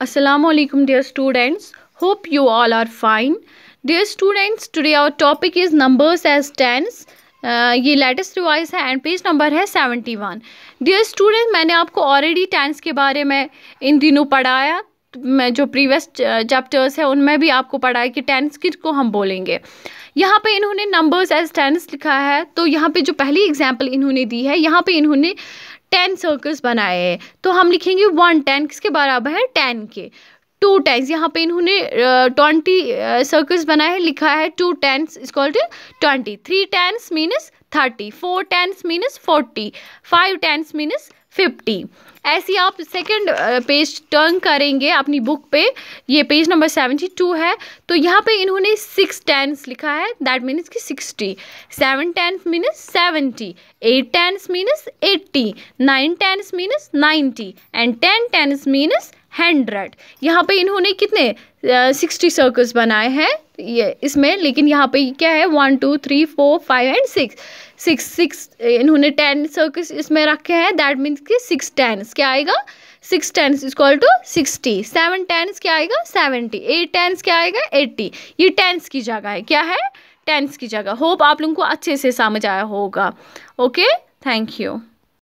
alaikum dear students. Hope you all are fine. Dear students, today our topic is numbers as tens. Uh, ये latest revise है and page number है seventy one dear student मैंने आपको already tense के बारे में इन दिनों पढ़ाया मैं जो प्रीवियस चैप्टर्स है उनमें भी आपको पढ़ाया कि टेंस किस को हम बोलेंगे यहाँ पे इन्होंने नंबर्स एज टेंस लिखा है तो यहाँ पे जो पहली एग्जांपल इन्होंने दी है यहाँ पे इन्होंने uh, टेन सर्कल्स बनाए हैं तो हम लिखेंगे वन टेन किसके बराबर है टेन के टू टेंस यहाँ पे इन्होंने ट्वेंटी सर्कल्स बनाए हैं लिखा है two tens is called twenty three tens minus thirty four tens minus forty five tens minus fifty ऐसी आप सेकंड पेज टर्न करेंगे अपनी बुक पे ये पेज नंबर सेवेंटी टू है तो यहाँ पे इन्होंने सिक्स टेंस लिखा है दैट मीन्स कि sixty seven tens minus seventy eight tens minus eighty nine tens minus ninety and ten tens minus hundred यहाँ पे इन्होंने कितने सिक्सटी सर्कल्स बनाए हैं ये इसमें लेकिन यहाँ पे क्या है one two three four five and six six six इन्होंने टेन सर्कल्स इसमें रखे हैं दैट मीन्स कि सिक्स टेंस क्या आएगा six tens call to sixty seven tens क्या आएगा सेवेंटी एट टेंस क्या आएगा एट्टी ये टेंस की जगह है क्या है टेंस की जगह होप आप लोगों को अच्छे से समझ आया होगा ओके थैंक यू